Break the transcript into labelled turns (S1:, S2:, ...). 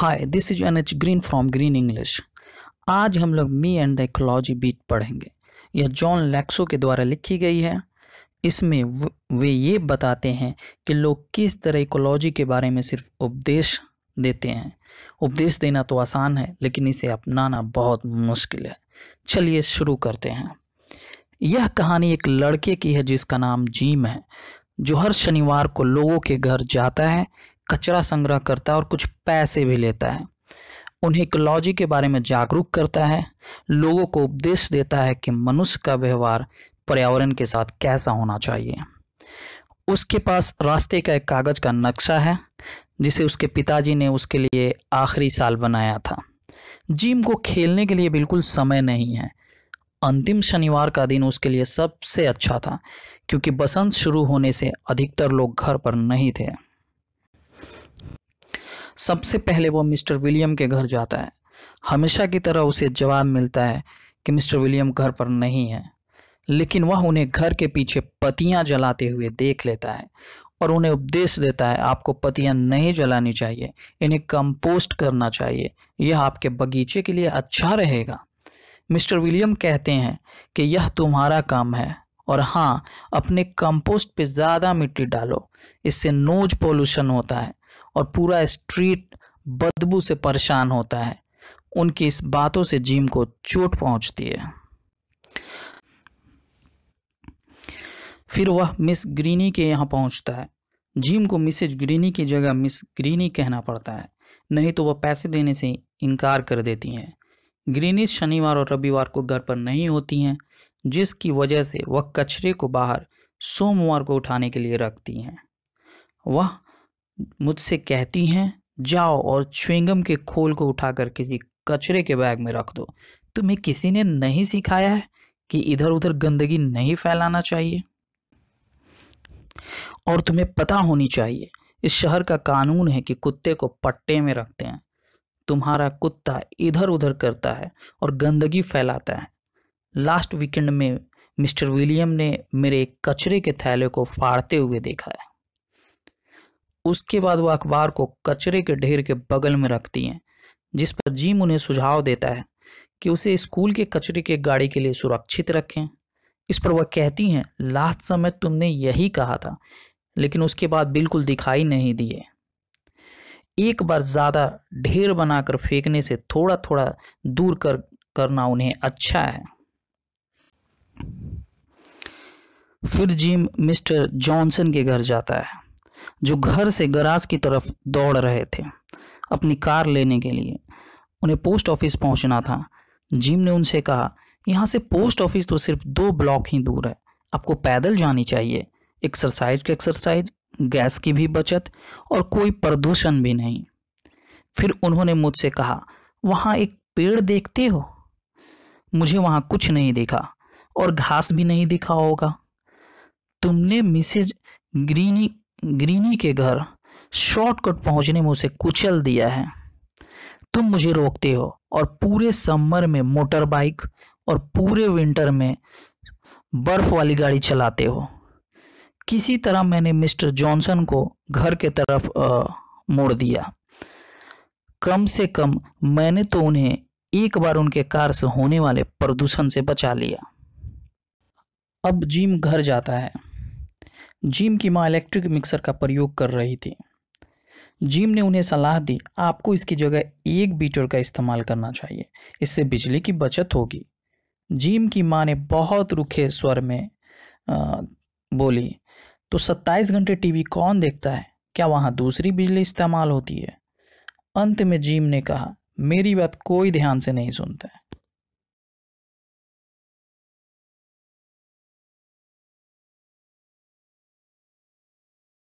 S1: hi this is N H Green from Green English आज हम लोग me and the ecology beat पढ़ेंगे यह जॉन लैक्सो के द्वारा लिखी गई है इसमें वे ये बताते हैं कि लोग किस तरह इकोलॉजी के बारे में सिर्फ उपदेश देते हैं उपदेश देना तो आसान है लेकिन इसे अपनाना बहुत मुश्किल है चलिए शुरू करते हैं यह कहानी एक लड़के की है जिसका नाम जीम है जो हर शनिवार को लोगों के घर जाता है कचरा संग्रह करता है और कुछ पैसे भी लेता है उन्हें इकोलॉजी के बारे में जागरूक करता है लोगों को उपदेश देता है कि मनुष्य का व्यवहार पर्यावरण के साथ कैसा होना चाहिए उसके पास रास्ते का एक कागज़ का नक्शा है जिसे उसके पिताजी ने उसके लिए आखिरी साल बनाया था जिम को खेलने के लिए बिल्कुल समय नहीं है अंतिम शनिवार का दिन उसके लिए सबसे अच्छा था क्योंकि बसंत शुरू होने से अधिकतर लोग घर पर नहीं थे सबसे पहले वो मिस्टर विलियम के घर जाता है हमेशा की तरह उसे जवाब मिलता है कि मिस्टर विलियम घर पर नहीं है लेकिन वह उन्हें घर के पीछे पतियां जलाते हुए देख लेता है और उन्हें उपदेश देता है आपको पतियां नहीं जलानी चाहिए इन्हें कंपोस्ट करना चाहिए यह आपके बगीचे के लिए अच्छा रहेगा मिस्टर विलियम कहते हैं कि यह तुम्हारा काम है और हाँ अपने कंपोस्ट पे ज़्यादा मिट्टी डालो इससे नोज पोल्यूशन होता है और पूरा स्ट्रीट बदबू से परेशान होता है उनकी इस बातों से जिम को चोट पहुंचती है फिर वह मिस ग्रीनी के यहाँ पहुंचता है जिम को मिसेज ग्रीनी की जगह मिस ग्रीनी कहना पड़ता है नहीं तो वह पैसे देने से इनकार कर देती हैं ग्रीनी शनिवार और रविवार को घर पर नहीं होती हैं जिसकी वजह से वह कचरे को बाहर सोमवार को उठाने के लिए रखती हैं वह मुझसे कहती हैं जाओ और च्विंगम के खोल को उठाकर किसी कचरे के बैग में रख दो तुम्हें किसी ने नहीं सिखाया है कि इधर उधर गंदगी नहीं फैलाना चाहिए और तुम्हें पता होनी चाहिए इस शहर का कानून है कि कुत्ते को पट्टे में रखते हैं तुम्हारा कुत्ता इधर उधर करता है और गंदगी फैलाता है लास्ट वीकेंड में मिस्टर विलियम ने मेरे कचरे के थैले को फाड़ते हुए देखा है उसके बाद वह अखबार को कचरे के ढेर के बगल में रखती हैं जिस पर जिम उन्हें सुझाव देता है कि उसे स्कूल के कचरे के गाड़ी के लिए सुरक्षित रखें इस पर वह कहती हैं लास्ट समय तुमने यही कहा था लेकिन उसके बाद बिल्कुल दिखाई नहीं दिए एक बार ज़्यादा ढेर बनाकर फेंकने से थोड़ा थोड़ा दूर कर करना उन्हें अच्छा है फिर जिम मिस्टर जॉनसन के घर जाता है जो घर से गराज की तरफ दौड़ रहे थे अपनी कार लेने के लिए उन्हें पोस्ट ऑफिस पहुंचना था जिम ने उनसे कहा यहाँ से पोस्ट ऑफिस तो सिर्फ दो ब्लॉक ही दूर है आपको पैदल जानी चाहिए एक्सरसाइज की एक्सरसाइज गैस की भी बचत और कोई प्रदूषण भी नहीं फिर उन्होंने मुझसे कहा वहाँ एक पेड़ देखते हो मुझे वहाँ कुछ नहीं दिखा और घास भी नहीं दिखा होगा तुमने मिसेज ग्रीनी ग्रीनी के घर शॉर्टकट पहुंचने में उसे कुचल दिया है तुम मुझे रोकते हो और पूरे समर में मोटर बाइक और पूरे विंटर में बर्फ वाली गाड़ी चलाते हो किसी तरह मैंने मिस्टर जॉनसन को घर के तरफ आ, मोड़ दिया कम से कम मैंने तो उन्हें एक बार उनके कार से होने वाले प्रदूषण से बचा लिया अब जिम घर जाता है जिम की माँ इलेक्ट्रिक मिक्सर का प्रयोग कर रही थी जिम ने उन्हें सलाह दी आपको इसकी जगह एक बीटर का इस्तेमाल करना चाहिए इससे बिजली की बचत होगी जिम की माँ ने बहुत रुखे स्वर में आ, बोली तो 27 घंटे टीवी कौन देखता है क्या वहाँ दूसरी बिजली इस्तेमाल होती है अंत में जिम ने कहा मेरी बात कोई ध्यान से नहीं सुनता है